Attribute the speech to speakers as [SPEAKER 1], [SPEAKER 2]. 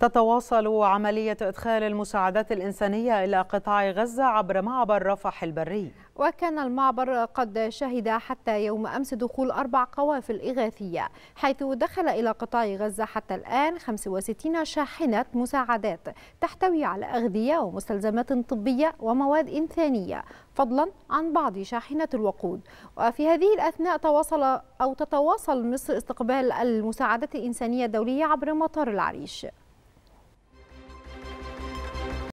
[SPEAKER 1] تتواصل عملية إدخال المساعدات الإنسانية إلى قطاع غزة عبر معبر رفح البري
[SPEAKER 2] وكان المعبر قد شهد حتى يوم أمس دخول أربع قوافل إغاثية حيث دخل إلى قطاع غزة حتى الآن 65 شاحنة مساعدات تحتوي على أغذية ومستلزمات طبية ومواد إنسانية فضلا عن بعض شاحنة الوقود وفي هذه الأثناء تواصل أو تتواصل مصر استقبال المساعدات الإنسانية الدولية عبر مطار العريش